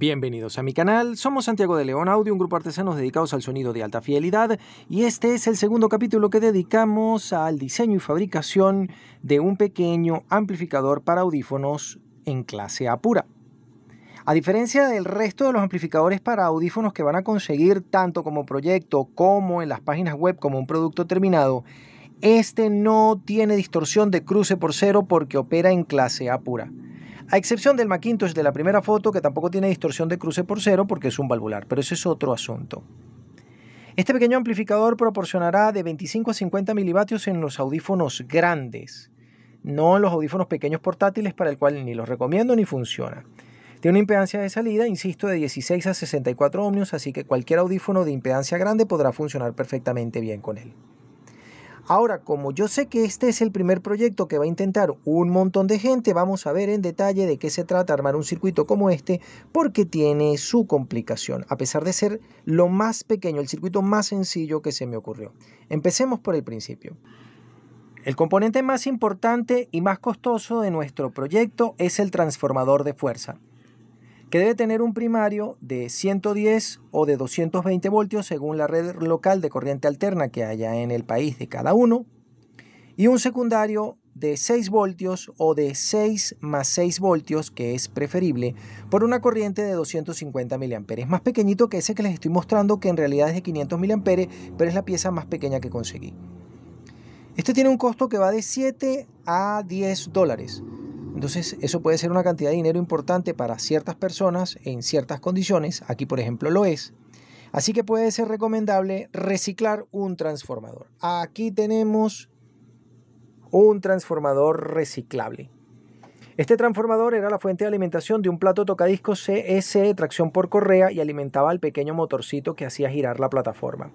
Bienvenidos a mi canal, somos Santiago de León Audio, un grupo artesanos dedicados al sonido de alta fidelidad y este es el segundo capítulo que dedicamos al diseño y fabricación de un pequeño amplificador para audífonos en clase A pura. A diferencia del resto de los amplificadores para audífonos que van a conseguir tanto como proyecto como en las páginas web como un producto terminado, este no tiene distorsión de cruce por cero porque opera en clase A pura. A excepción del Macintosh de la primera foto, que tampoco tiene distorsión de cruce por cero porque es un valvular, pero ese es otro asunto. Este pequeño amplificador proporcionará de 25 a 50 milivatios en los audífonos grandes, no en los audífonos pequeños portátiles para el cual ni los recomiendo ni funciona. Tiene una impedancia de salida, insisto, de 16 a 64 ohmios, así que cualquier audífono de impedancia grande podrá funcionar perfectamente bien con él. Ahora, como yo sé que este es el primer proyecto que va a intentar un montón de gente, vamos a ver en detalle de qué se trata armar un circuito como este, porque tiene su complicación, a pesar de ser lo más pequeño, el circuito más sencillo que se me ocurrió. Empecemos por el principio. El componente más importante y más costoso de nuestro proyecto es el transformador de fuerza que debe tener un primario de 110 o de 220 voltios según la red local de corriente alterna que haya en el país de cada uno, y un secundario de 6 voltios o de 6 más 6 voltios, que es preferible, por una corriente de 250 mA. más pequeñito que ese que les estoy mostrando, que en realidad es de 500 mA, pero es la pieza más pequeña que conseguí. Este tiene un costo que va de 7 a 10 dólares. Entonces, eso puede ser una cantidad de dinero importante para ciertas personas en ciertas condiciones. Aquí, por ejemplo, lo es. Así que puede ser recomendable reciclar un transformador. Aquí tenemos un transformador reciclable. Este transformador era la fuente de alimentación de un plato tocadisco CS e de tracción por correa y alimentaba al pequeño motorcito que hacía girar la plataforma.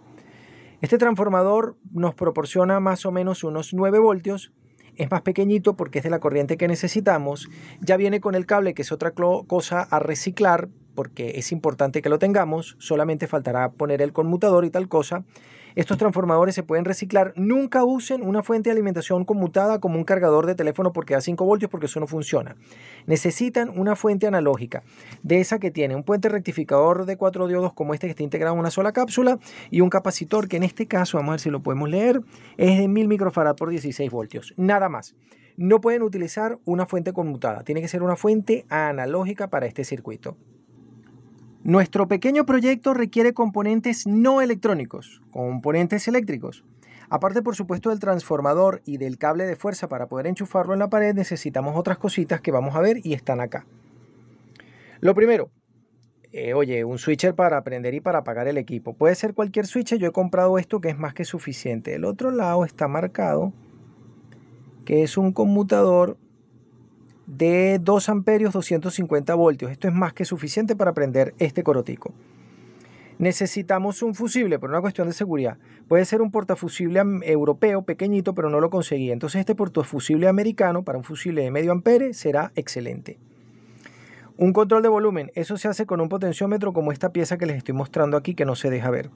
Este transformador nos proporciona más o menos unos 9 voltios es más pequeñito porque es de la corriente que necesitamos. Ya viene con el cable, que es otra cosa a reciclar, porque es importante que lo tengamos. Solamente faltará poner el conmutador y tal cosa. Estos transformadores se pueden reciclar. Nunca usen una fuente de alimentación conmutada como un cargador de teléfono porque da 5 voltios porque eso no funciona. Necesitan una fuente analógica, de esa que tiene un puente rectificador de 4 diodos como este que está integrado en una sola cápsula y un capacitor que en este caso, vamos a ver si lo podemos leer, es de 1000 microfarad por 16 voltios. Nada más no pueden utilizar una fuente conmutada. Tiene que ser una fuente analógica para este circuito. Nuestro pequeño proyecto requiere componentes no electrónicos, componentes eléctricos. Aparte, por supuesto, del transformador y del cable de fuerza para poder enchufarlo en la pared, necesitamos otras cositas que vamos a ver y están acá. Lo primero, eh, oye, un switcher para prender y para apagar el equipo. Puede ser cualquier switcher, yo he comprado esto que es más que suficiente. El otro lado está marcado que es un conmutador de 2 amperios 250 voltios. Esto es más que suficiente para prender este corotico. Necesitamos un fusible por una cuestión de seguridad. Puede ser un portafusible europeo pequeñito, pero no lo conseguí. Entonces este portafusible americano para un fusible de medio ampere será excelente. Un control de volumen, eso se hace con un potenciómetro como esta pieza que les estoy mostrando aquí que no se deja ver.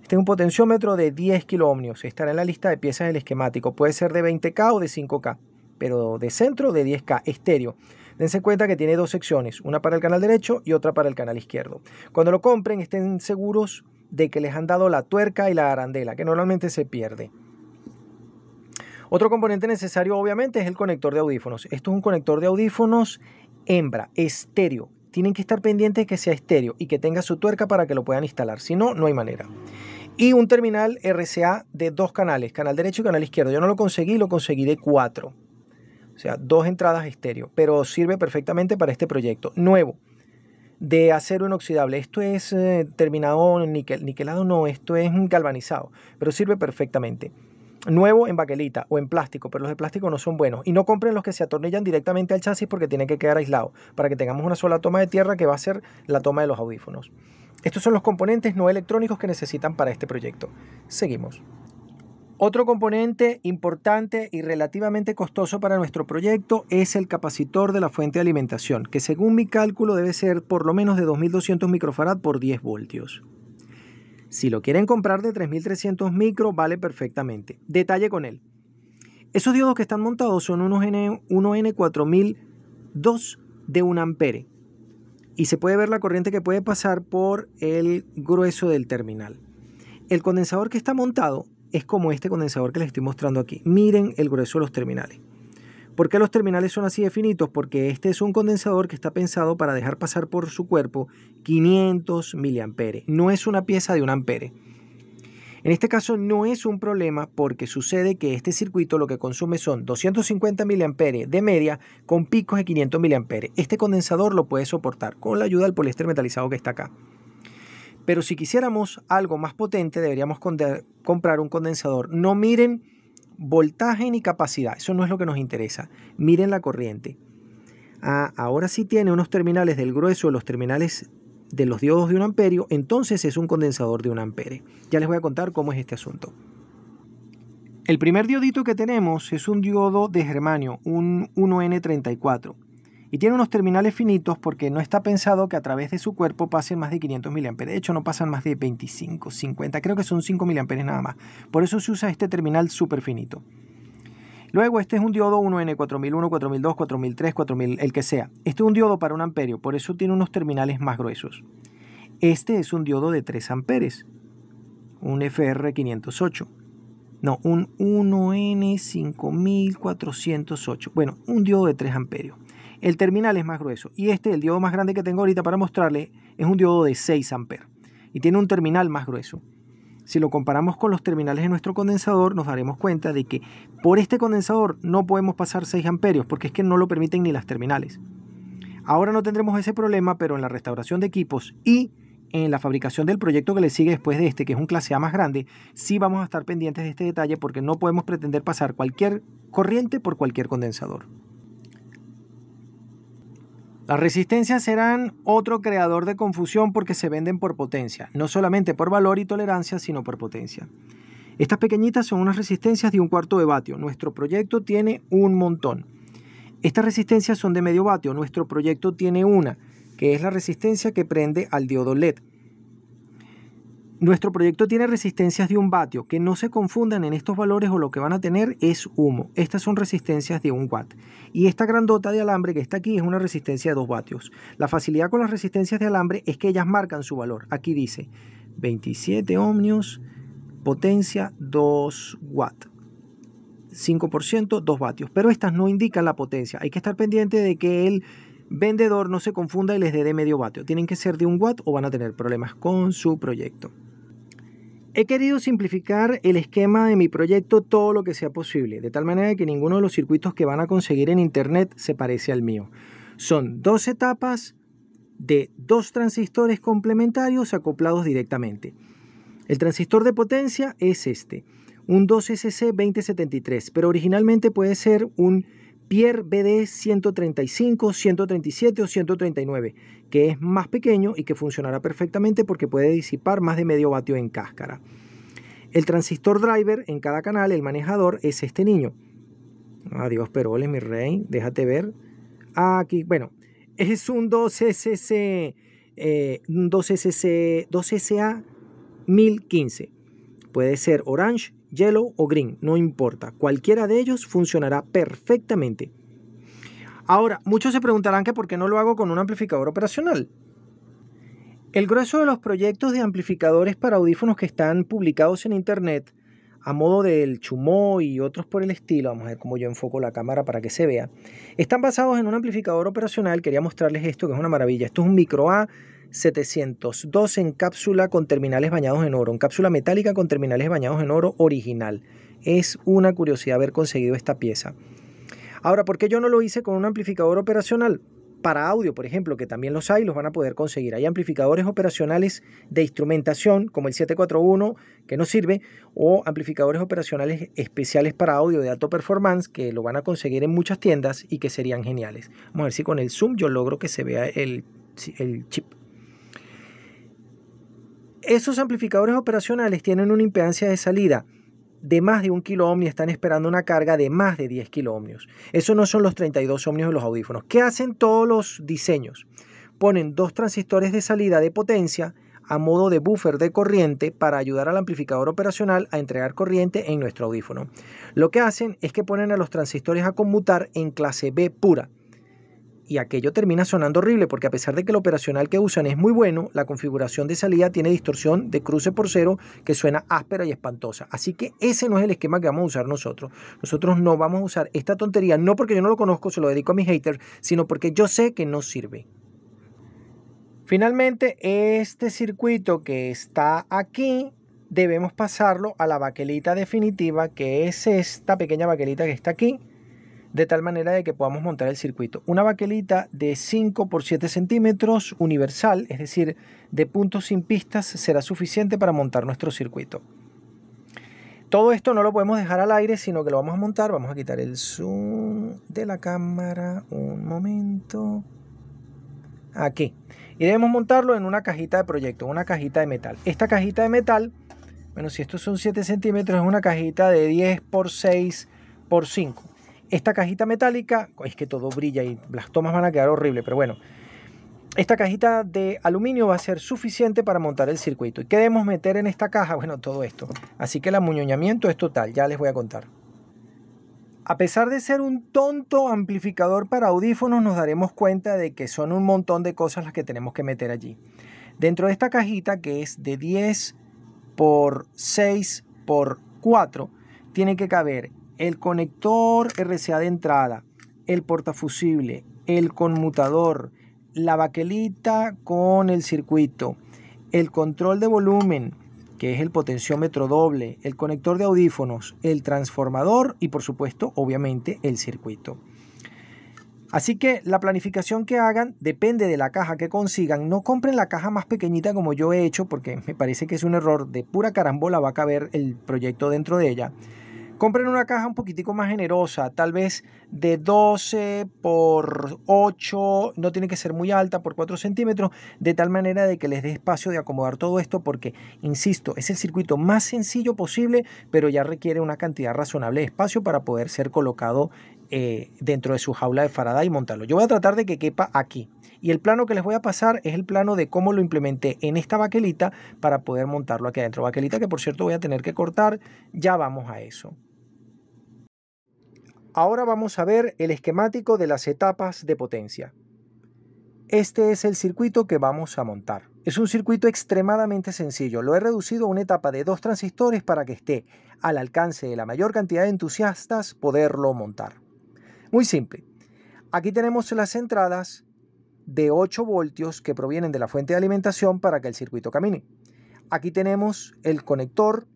Este es un potenciómetro de 10 kiloohmios, estará en la lista de piezas del esquemático, puede ser de 20K o de 5K pero de centro de 10K estéreo. Dense cuenta que tiene dos secciones, una para el canal derecho y otra para el canal izquierdo. Cuando lo compren estén seguros de que les han dado la tuerca y la arandela, que normalmente se pierde. Otro componente necesario obviamente es el conector de audífonos. Esto es un conector de audífonos hembra, estéreo. Tienen que estar pendientes de que sea estéreo y que tenga su tuerca para que lo puedan instalar. Si no, no hay manera. Y un terminal RCA de dos canales, canal derecho y canal izquierdo. Yo no lo conseguí, lo conseguí de cuatro. O sea, dos entradas estéreo, pero sirve perfectamente para este proyecto. Nuevo, de acero inoxidable. Esto es eh, terminado níquel, niquelado, no, esto es galvanizado, pero sirve perfectamente. Nuevo en baquelita o en plástico, pero los de plástico no son buenos. Y no compren los que se atornillan directamente al chasis porque tienen que quedar aislados, para que tengamos una sola toma de tierra que va a ser la toma de los audífonos. Estos son los componentes no electrónicos que necesitan para este proyecto. Seguimos. Otro componente importante y relativamente costoso para nuestro proyecto es el capacitor de la fuente de alimentación, que según mi cálculo debe ser por lo menos de 2200 microfarad por 10 voltios. Si lo quieren comprar de 3300 micro, vale perfectamente. Detalle con él. Esos diodos que están montados son unos N, 1N4002 de 1 ampere. Y se puede ver la corriente que puede pasar por el grueso del terminal. El condensador que está montado es como este condensador que les estoy mostrando aquí. Miren el grueso de los terminales. ¿Por qué los terminales son así de Porque este es un condensador que está pensado para dejar pasar por su cuerpo 500 miliamperes. No es una pieza de un ampere. En este caso no es un problema porque sucede que este circuito lo que consume son 250 miliamperes de media con picos de 500 miliamperes. Este condensador lo puede soportar con la ayuda del poliéster metalizado que está acá. Pero si quisiéramos algo más potente, deberíamos comprar un condensador. No miren voltaje ni capacidad, eso no es lo que nos interesa. Miren la corriente. Ah, ahora sí tiene unos terminales del grueso, los terminales de los diodos de un amperio, entonces es un condensador de un ampere. Ya les voy a contar cómo es este asunto. El primer diodito que tenemos es un diodo de germanio, un 1N34 y tiene unos terminales finitos porque no está pensado que a través de su cuerpo pasen más de 500 mA. De hecho, no pasan más de 25, 50, creo que son 5 mA nada más. Por eso se usa este terminal súper finito. Luego, este es un diodo 1N4001, 4002, 4003, 4000, el que sea. Este es un diodo para un amperio, por eso tiene unos terminales más gruesos. Este es un diodo de 3 amperes, un FR508. No, un 1N5408. Bueno, un diodo de 3 amperios. El terminal es más grueso. Y este, el diodo más grande que tengo ahorita para mostrarle, es un diodo de 6 amperes. Y tiene un terminal más grueso. Si lo comparamos con los terminales de nuestro condensador, nos daremos cuenta de que por este condensador no podemos pasar 6 amperios, porque es que no lo permiten ni las terminales. Ahora no tendremos ese problema, pero en la restauración de equipos y en la fabricación del proyecto que le sigue después de este, que es un clase A más grande, sí vamos a estar pendientes de este detalle porque no podemos pretender pasar cualquier corriente por cualquier condensador. Las resistencias serán otro creador de confusión porque se venden por potencia, no solamente por valor y tolerancia, sino por potencia. Estas pequeñitas son unas resistencias de un cuarto de vatio. Nuestro proyecto tiene un montón. Estas resistencias son de medio vatio. Nuestro proyecto tiene una, que es la resistencia que prende al diodo LED. Nuestro proyecto tiene resistencias de un vatio. Que no se confundan en estos valores o lo que van a tener es humo. Estas son resistencias de un watt. Y esta grandota de alambre que está aquí es una resistencia de 2 vatios. La facilidad con las resistencias de alambre es que ellas marcan su valor. Aquí dice 27 ohmios, potencia 2 watt. 5%, 2 vatios. Pero estas no indican la potencia. Hay que estar pendiente de que el vendedor no se confunda y les dé de medio vatio. Tienen que ser de un watt o van a tener problemas con su proyecto. He querido simplificar el esquema de mi proyecto todo lo que sea posible, de tal manera que ninguno de los circuitos que van a conseguir en Internet se parece al mío. Son dos etapas de dos transistores complementarios acoplados directamente. El transistor de potencia es este, un 2SC2073, pero originalmente puede ser un Pierre BD 135, 137 o 139, que es más pequeño y que funcionará perfectamente porque puede disipar más de medio vatio en cáscara. El transistor driver en cada canal, el manejador, es este niño. Adiós, Peroles, mi rey, déjate ver. Aquí, bueno, es un 2SC, 2SC, 2SA 1015. Puede ser orange, yellow o green, no importa. Cualquiera de ellos funcionará perfectamente. Ahora, muchos se preguntarán que por qué no lo hago con un amplificador operacional. El grueso de los proyectos de amplificadores para audífonos que están publicados en internet, a modo del Chumó y otros por el estilo, vamos a ver cómo yo enfoco la cámara para que se vea, están basados en un amplificador operacional. Quería mostrarles esto, que es una maravilla. Esto es un micro A702 en cápsula con terminales bañados en oro, en cápsula metálica con terminales bañados en oro original. Es una curiosidad haber conseguido esta pieza. Ahora, ¿por qué yo no lo hice con un amplificador operacional? Para audio, por ejemplo, que también los hay, los van a poder conseguir. Hay amplificadores operacionales de instrumentación, como el 741, que nos sirve, o amplificadores operacionales especiales para audio de alto performance, que lo van a conseguir en muchas tiendas y que serían geniales. Vamos a ver si con el zoom yo logro que se vea el, el chip. Esos amplificadores operacionales tienen una impedancia de salida de más de un kilo y están esperando una carga de más de 10 kilo ohmios. Eso no son los 32 ohmios de los audífonos. ¿Qué hacen todos los diseños? Ponen dos transistores de salida de potencia a modo de buffer de corriente para ayudar al amplificador operacional a entregar corriente en nuestro audífono. Lo que hacen es que ponen a los transistores a conmutar en clase B pura y aquello termina sonando horrible porque a pesar de que el operacional que usan es muy bueno, la configuración de salida tiene distorsión de cruce por cero que suena áspera y espantosa. Así que ese no es el esquema que vamos a usar nosotros. Nosotros no vamos a usar esta tontería, no porque yo no lo conozco, se lo dedico a mis hater, sino porque yo sé que no sirve. Finalmente, este circuito que está aquí debemos pasarlo a la baquelita definitiva, que es esta pequeña baquelita que está aquí de tal manera de que podamos montar el circuito. Una baquelita de 5 por 7 centímetros universal, es decir, de puntos sin pistas, será suficiente para montar nuestro circuito. Todo esto no lo podemos dejar al aire, sino que lo vamos a montar. Vamos a quitar el zoom de la cámara un momento. Aquí. Y debemos montarlo en una cajita de proyecto, una cajita de metal. Esta cajita de metal, bueno, si estos son 7 centímetros, es una cajita de 10 por 6 por 5. Esta cajita metálica, es que todo brilla y las tomas van a quedar horrible, pero bueno. Esta cajita de aluminio va a ser suficiente para montar el circuito. ¿Y qué debemos meter en esta caja? Bueno, todo esto. Así que el amuñoñamiento es total, ya les voy a contar. A pesar de ser un tonto amplificador para audífonos, nos daremos cuenta de que son un montón de cosas las que tenemos que meter allí. Dentro de esta cajita, que es de 10 por 6 por 4, tiene que caber el conector RCA de entrada, el portafusible, el conmutador, la baquelita con el circuito, el control de volumen, que es el potenciómetro doble, el conector de audífonos, el transformador y por supuesto, obviamente, el circuito. Así que la planificación que hagan depende de la caja que consigan. No compren la caja más pequeñita como yo he hecho porque me parece que es un error. De pura carambola va a caber el proyecto dentro de ella compren una caja un poquitico más generosa, tal vez de 12 por 8, no tiene que ser muy alta, por 4 centímetros, de tal manera de que les dé espacio de acomodar todo esto, porque, insisto, es el circuito más sencillo posible, pero ya requiere una cantidad razonable de espacio para poder ser colocado eh, dentro de su jaula de farada y montarlo. Yo voy a tratar de que quepa aquí. Y el plano que les voy a pasar es el plano de cómo lo implementé en esta baquelita para poder montarlo aquí adentro. Baquelita que por cierto voy a tener que cortar, ya vamos a eso. Ahora vamos a ver el esquemático de las etapas de potencia. Este es el circuito que vamos a montar. Es un circuito extremadamente sencillo. Lo he reducido a una etapa de dos transistores para que esté al alcance de la mayor cantidad de entusiastas poderlo montar. Muy simple. Aquí tenemos las entradas de 8 voltios que provienen de la fuente de alimentación para que el circuito camine. Aquí tenemos el conector,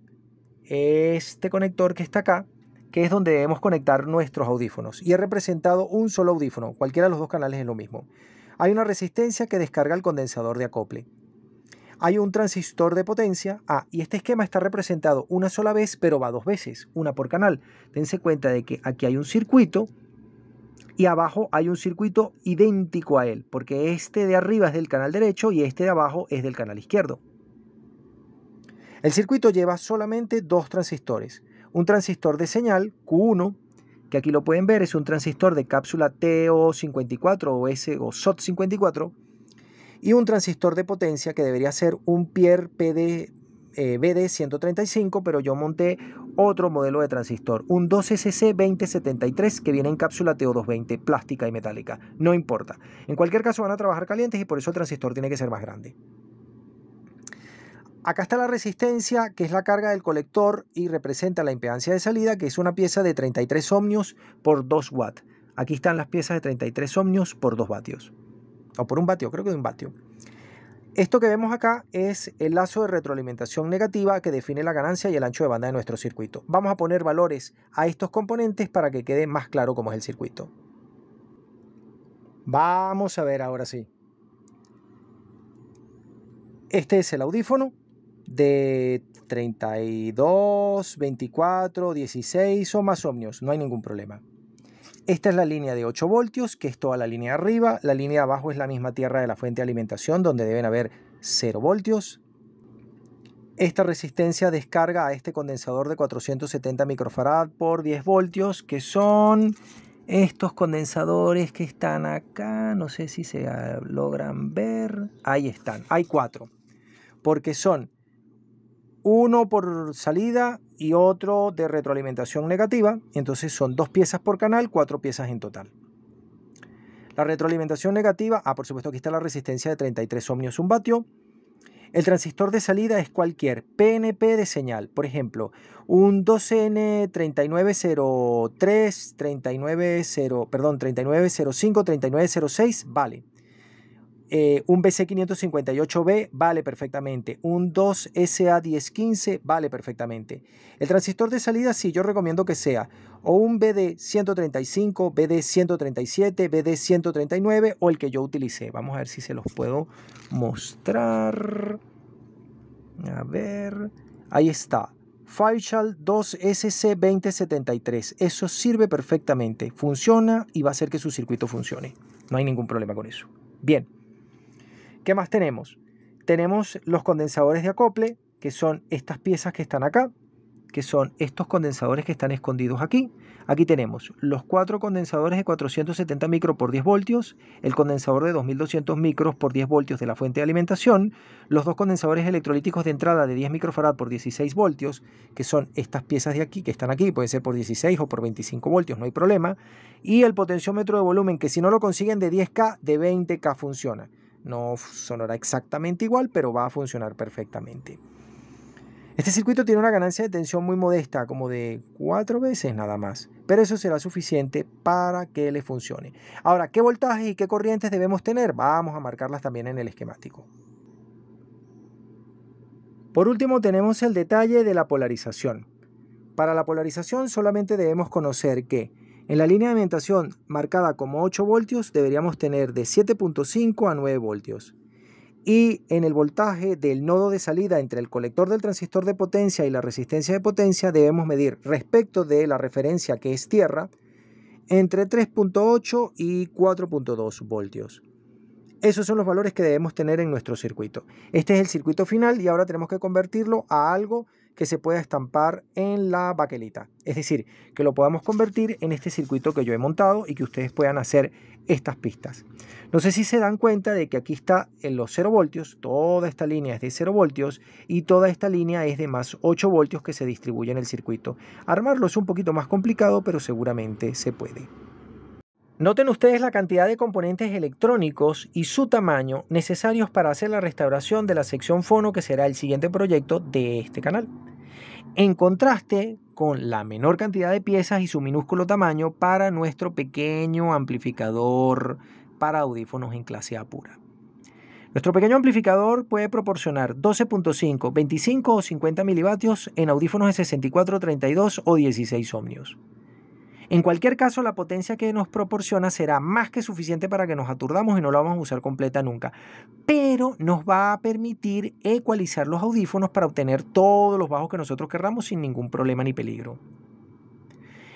este conector que está acá, que es donde debemos conectar nuestros audífonos. Y he representado un solo audífono, cualquiera de los dos canales es lo mismo. Hay una resistencia que descarga el condensador de acople. Hay un transistor de potencia. Ah, y este esquema está representado una sola vez, pero va dos veces, una por canal. Tense cuenta de que aquí hay un circuito y abajo hay un circuito idéntico a él, porque este de arriba es del canal derecho y este de abajo es del canal izquierdo. El circuito lleva solamente dos transistores un transistor de señal Q1, que aquí lo pueden ver, es un transistor de cápsula TO54 o SOT54, y un transistor de potencia que debería ser un Pier PD, BD135, pero yo monté otro modelo de transistor, un 2SC2073 que viene en cápsula TO220, plástica y metálica, no importa. En cualquier caso van a trabajar calientes y por eso el transistor tiene que ser más grande. Acá está la resistencia, que es la carga del colector y representa la impedancia de salida, que es una pieza de 33 ohmios por 2 watts. Aquí están las piezas de 33 ohmios por 2 vatios. O por un vatio, creo que de un vatio. Esto que vemos acá es el lazo de retroalimentación negativa que define la ganancia y el ancho de banda de nuestro circuito. Vamos a poner valores a estos componentes para que quede más claro cómo es el circuito. Vamos a ver ahora sí. Este es el audífono, de 32, 24, 16 o más ohmios, no hay ningún problema. Esta es la línea de 8 voltios, que es toda la línea de arriba. La línea de abajo es la misma tierra de la fuente de alimentación, donde deben haber 0 voltios. Esta resistencia descarga a este condensador de 470 microfarad por 10 voltios, que son estos condensadores que están acá. No sé si se logran ver. Ahí están, hay cuatro, Porque son uno por salida y otro de retroalimentación negativa. Entonces son dos piezas por canal, cuatro piezas en total. La retroalimentación negativa, ah, por supuesto, aquí está la resistencia de 33 ohmios un vatio. El transistor de salida es cualquier PNP de señal, por ejemplo, un 2N3903, perdón, 3905, 3906, vale. Eh, un BC558B vale perfectamente, un 2SA1015 vale perfectamente. El transistor de salida sí, yo recomiendo que sea o un BD135, BD137, BD139 o el que yo utilicé. Vamos a ver si se los puedo mostrar. A ver, ahí está. Fairchild 2SC2073. Eso sirve perfectamente. Funciona y va a hacer que su circuito funcione. No hay ningún problema con eso. Bien. ¿Qué más tenemos? Tenemos los condensadores de acople, que son estas piezas que están acá, que son estos condensadores que están escondidos aquí. Aquí tenemos los cuatro condensadores de 470 micro por 10 voltios, el condensador de 2200 micros por 10 voltios de la fuente de alimentación, los dos condensadores electrolíticos de entrada de 10 microfarad por 16 voltios, que son estas piezas de aquí, que están aquí, pueden ser por 16 o por 25 voltios, no hay problema, y el potenciómetro de volumen, que si no lo consiguen de 10K, de 20K funciona. No sonará exactamente igual, pero va a funcionar perfectamente. Este circuito tiene una ganancia de tensión muy modesta, como de cuatro veces nada más, pero eso será suficiente para que le funcione. Ahora, ¿qué voltajes y qué corrientes debemos tener? Vamos a marcarlas también en el esquemático. Por último, tenemos el detalle de la polarización. Para la polarización solamente debemos conocer que en la línea de alimentación marcada como 8 voltios deberíamos tener de 7.5 a 9 voltios. Y en el voltaje del nodo de salida entre el colector del transistor de potencia y la resistencia de potencia debemos medir respecto de la referencia que es tierra entre 3.8 y 4.2 voltios. Esos son los valores que debemos tener en nuestro circuito. Este es el circuito final y ahora tenemos que convertirlo a algo que se pueda estampar en la baquelita. Es decir, que lo podamos convertir en este circuito que yo he montado y que ustedes puedan hacer estas pistas. No sé si se dan cuenta de que aquí está en los 0 voltios, toda esta línea es de 0 voltios y toda esta línea es de más 8 voltios que se distribuye en el circuito. Armarlo es un poquito más complicado, pero seguramente se puede. Noten ustedes la cantidad de componentes electrónicos y su tamaño necesarios para hacer la restauración de la sección fono que será el siguiente proyecto de este canal. En contraste con la menor cantidad de piezas y su minúsculo tamaño para nuestro pequeño amplificador para audífonos en clase A pura. Nuestro pequeño amplificador puede proporcionar 12.5, 25 o 50 milivatios en audífonos de 64, 32 o 16 ohmios. En cualquier caso, la potencia que nos proporciona será más que suficiente para que nos aturdamos y no la vamos a usar completa nunca. Pero nos va a permitir ecualizar los audífonos para obtener todos los bajos que nosotros querramos sin ningún problema ni peligro.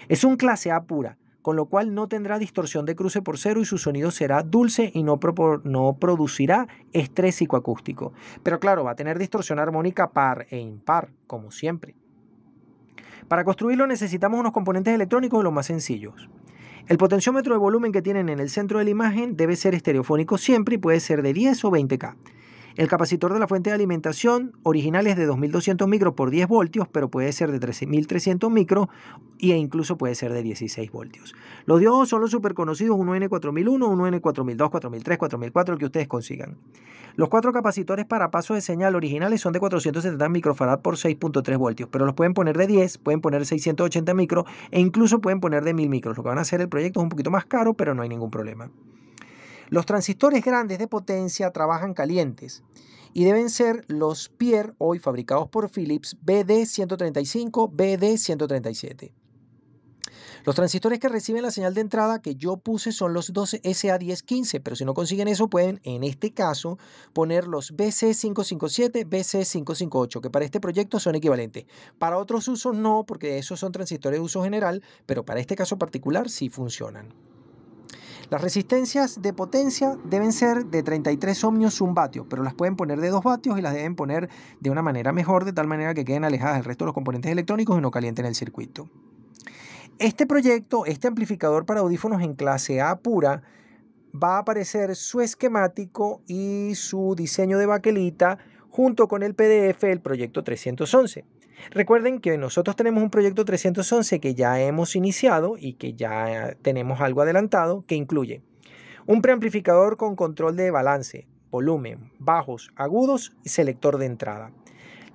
Es un clase A pura, con lo cual no tendrá distorsión de cruce por cero y su sonido será dulce y no, no producirá estrés psicoacústico. Pero claro, va a tener distorsión armónica par e impar, como siempre. Para construirlo necesitamos unos componentes electrónicos los más sencillos. El potenciómetro de volumen que tienen en el centro de la imagen debe ser estereofónico siempre y puede ser de 10 o 20K. El capacitor de la fuente de alimentación original es de 2200 micro por 10 voltios, pero puede ser de 13300 micro e incluso puede ser de 16 voltios. Los diodos son los súper conocidos 1N4001, 1N4002, 4003, 4004, el que ustedes consigan. Los cuatro capacitores para paso de señal originales son de 470 microfarad por 6.3 voltios, pero los pueden poner de 10, pueden poner 680 micro e incluso pueden poner de 1000 micros. Lo que van a hacer el proyecto es un poquito más caro, pero no hay ningún problema. Los transistores grandes de potencia trabajan calientes y deben ser los Pier, hoy fabricados por Philips, BD135, BD137. Los transistores que reciben la señal de entrada que yo puse son los 12 SA1015, pero si no consiguen eso pueden, en este caso, poner los BC557, BC558, que para este proyecto son equivalentes. Para otros usos no, porque esos son transistores de uso general, pero para este caso particular sí funcionan. Las resistencias de potencia deben ser de 33 ohmios un vatio, pero las pueden poner de 2 vatios y las deben poner de una manera mejor, de tal manera que queden alejadas del resto de los componentes electrónicos y no calienten el circuito. Este proyecto, este amplificador para audífonos en clase A pura, va a aparecer su esquemático y su diseño de baquelita junto con el PDF del proyecto 311. Recuerden que nosotros tenemos un proyecto 311 que ya hemos iniciado y que ya tenemos algo adelantado que incluye un preamplificador con control de balance, volumen, bajos, agudos y selector de entrada.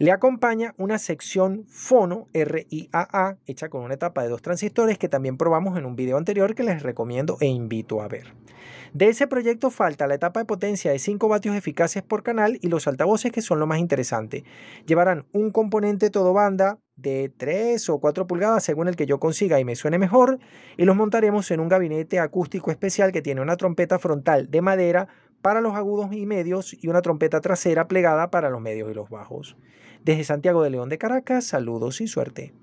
Le acompaña una sección fono RIAA hecha con una etapa de dos transistores que también probamos en un video anterior que les recomiendo e invito a ver. De ese proyecto falta la etapa de potencia de 5 vatios eficaces por canal y los altavoces que son lo más interesante. Llevarán un componente todo banda de 3 o 4 pulgadas según el que yo consiga y me suene mejor y los montaremos en un gabinete acústico especial que tiene una trompeta frontal de madera para los agudos y medios y una trompeta trasera plegada para los medios y los bajos. Desde Santiago de León de Caracas, saludos y suerte.